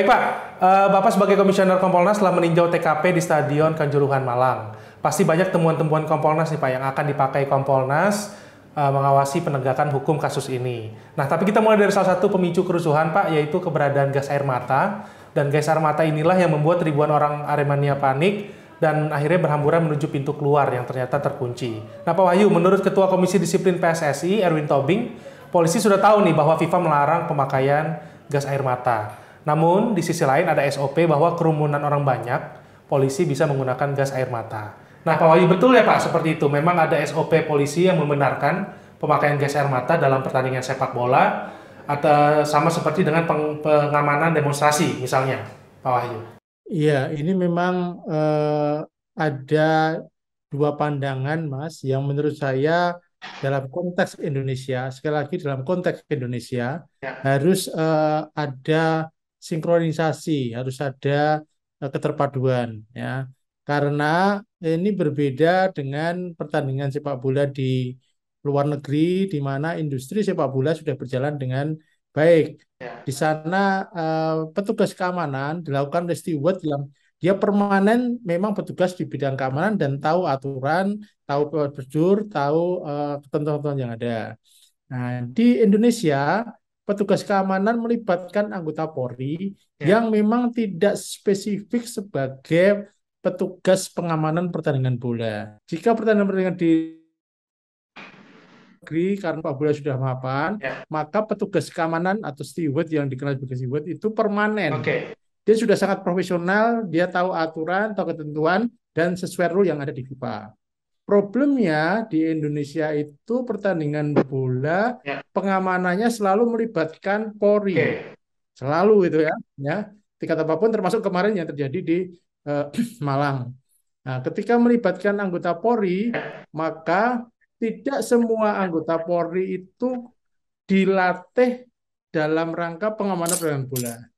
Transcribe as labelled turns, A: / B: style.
A: Baik Pak, eh, Bapak sebagai Komisioner Kompolnas telah meninjau TKP di Stadion Kanjuruhan Malang. Pasti banyak temuan-temuan Kompolnas nih Pak yang akan dipakai Kompolnas eh, mengawasi penegakan hukum kasus ini. Nah, tapi kita mulai dari salah satu pemicu kerusuhan Pak, yaitu keberadaan gas air mata. Dan gas air mata inilah yang membuat ribuan orang Aremania panik dan akhirnya berhamburan menuju pintu keluar yang ternyata terkunci. Nah Pak Wahyu, menurut Ketua Komisi Disiplin PSSI, Erwin Tobing, polisi sudah tahu nih bahwa FIFA melarang pemakaian gas air mata. Namun, di sisi lain ada SOP bahwa kerumunan orang banyak, polisi bisa menggunakan gas air mata. Nah, Pak Wahyu, betul ya Pak seperti itu. Memang ada SOP polisi yang membenarkan pemakaian gas air mata dalam pertandingan sepak bola, atau sama seperti dengan peng pengamanan demonstrasi misalnya, Pak Wahyu.
B: Iya, ini memang eh, ada dua pandangan, Mas, yang menurut saya dalam konteks Indonesia, sekali lagi dalam konteks Indonesia, ya. harus eh, ada sinkronisasi, harus ada eh, keterpaduan ya. Karena ini berbeda dengan pertandingan sepak bola di luar negeri di mana industri sepak bola sudah berjalan dengan baik. Ya. Di sana uh, petugas keamanan dilakukan oleh steward dalam dia permanen memang petugas di bidang keamanan dan tahu aturan, tahu prosedur, tahu eh, ketentuan-ketentuan uh, yang ada. Nah, di Indonesia petugas keamanan melibatkan anggota Polri ya. yang memang tidak spesifik sebagai petugas pengamanan pertandingan bola. Jika pertandingan pertandingan di negeri karena Pak bola sudah mapan, ya. maka petugas keamanan atau steward yang dikenal sebagai steward itu permanen. Okay. Dia sudah sangat profesional, dia tahu aturan, tahu ketentuan dan sesuai rule yang ada di FIFA. Problemnya di Indonesia itu pertandingan bola ya. pengamanannya selalu melibatkan Polri. Okay. Selalu itu ya, ya. Tingkat apapun termasuk kemarin yang terjadi di eh, Malang. Nah, ketika melibatkan anggota Polri, ya. maka tidak semua anggota Polri itu dilatih dalam rangka pengamanan pertandingan bola.